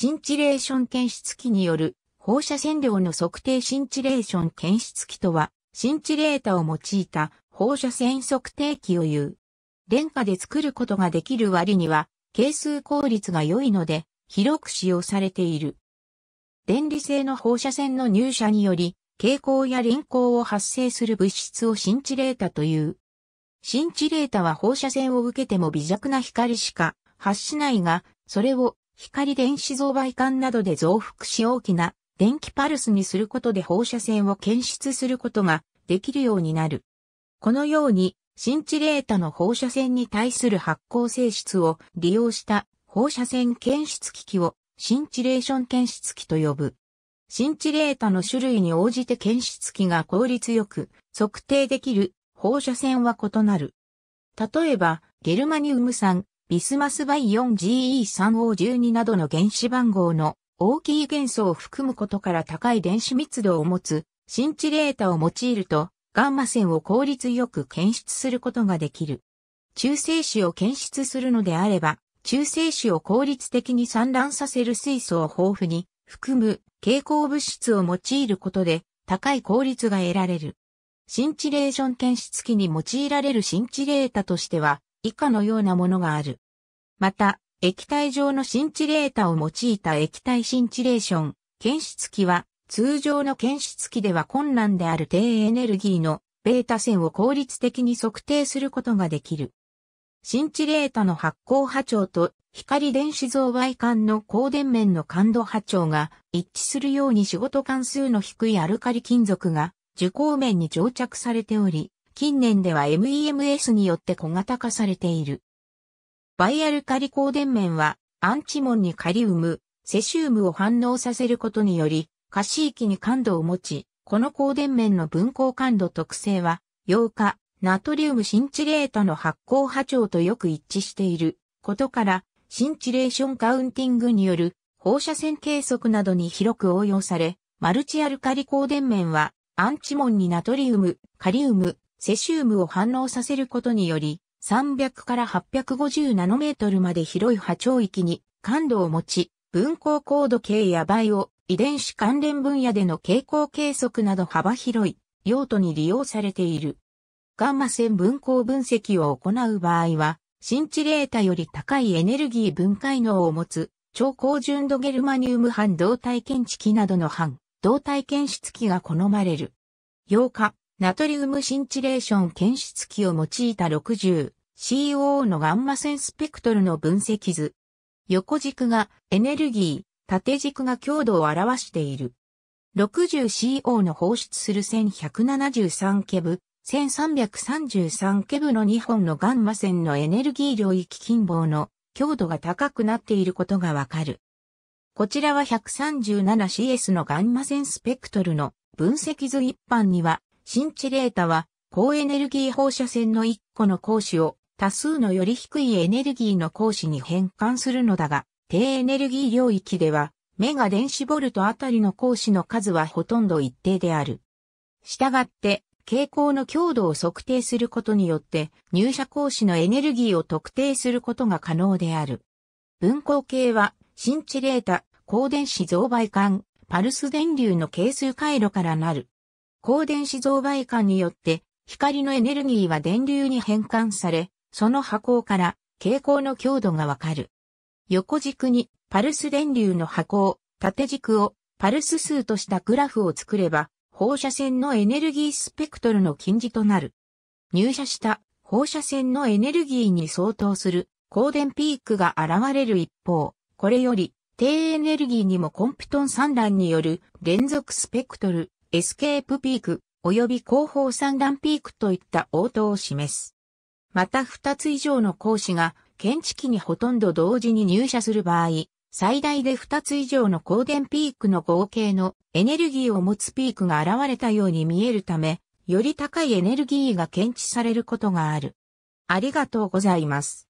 シンチレーション検出器による放射線量の測定シンチレーション検出器とは、シンチレータを用いた放射線測定器を言う。廉価で作ることができる割には、係数効率が良いので、広く使用されている。電離性の放射線の入射により、蛍光や輪光を発生する物質をシンチレータという。シンチレータは放射線を受けても微弱な光しか発しないが、それを光電子増倍管などで増幅し大きな電気パルスにすることで放射線を検出することができるようになる。このように、シンチレータの放射線に対する発光性質を利用した放射線検出機器をシンチレーション検出機と呼ぶ。シンチレータの種類に応じて検出機が効率よく測定できる放射線は異なる。例えば、ゲルマニウム酸、ビスマスバイ 4GE3O12 などの原子番号の大きい元素を含むことから高い電子密度を持つシンチレータを用いるとガンマ線を効率よく検出することができる。中性子を検出するのであれば、中性子を効率的に散乱させる水素を豊富に含む蛍光物質を用いることで高い効率が得られる。シンチレーション検出器に用いられるシンチレータとしては以下のようなものがある。また、液体状のシンチレータを用いた液体シンチレーション、検出器は、通常の検出器では困難である低エネルギーのベータ線を効率的に測定することができる。シンチレータの発光波長と光電子増倍管の光電面の感度波長が一致するように仕事関数の低いアルカリ金属が受光面に蒸着されており、近年では MEMS によって小型化されている。バイアルカリ光電面は、アンチモンにカリウム、セシウムを反応させることにより、可視域に感度を持ち、この光電面の分光感度特性は、8日、ナトリウムシンチレータの発光波長とよく一致していることから、シンチレーションカウンティングによる放射線計測などに広く応用され、マルチアルカリ光電面は、アンチモンにナトリウム、カリウム、セシウムを反応させることにより、300から850ナノメートルまで広い波長域に感度を持ち、分光高度計やバイオ、遺伝子関連分野での傾向計測など幅広い用途に利用されている。ガンマ線分光分析を行う場合は、新地レータより高いエネルギー分解能を持つ超高純度ゲルマニウム半導体検知器などの半導体検出器が好まれる。8日、ナトリウムシンチレーション検出器を用いた60 CO のガンマ線スペクトルの分析図。横軸がエネルギー、縦軸が強度を表している。60CO の放出する1173ケブ、1333ケブの2本のガンマ線のエネルギー領域近傍の強度が高くなっていることがわかる。こちらは 137CS のガンマ線スペクトルの分析図一般には、シンチレータは高エネルギー放射線の1個の光子を多数のより低いエネルギーの光子に変換するのだが、低エネルギー領域では、メガ電子ボルトあたりの光子の数はほとんど一定である。したがって、蛍光の強度を測定することによって、入射光子のエネルギーを特定することが可能である。分光系は、シンチレータ、光電子増倍管、パルス電流の係数回路からなる。光電子増倍管によって、光のエネルギーは電流に変換され、その波行から傾向の強度がわかる。横軸にパルス電流の波行、縦軸をパルス数としたグラフを作れば、放射線のエネルギースペクトルの近似となる。入射した放射線のエネルギーに相当する光電ピークが現れる一方、これより低エネルギーにもコンプトン散乱による連続スペクトル、エスケープピーク、及び後方散乱ピークといった応答を示す。また2つ以上の講師が検知器にほとんど同時に入社する場合、最大で2つ以上の光電ピークの合計のエネルギーを持つピークが現れたように見えるため、より高いエネルギーが検知されることがある。ありがとうございます。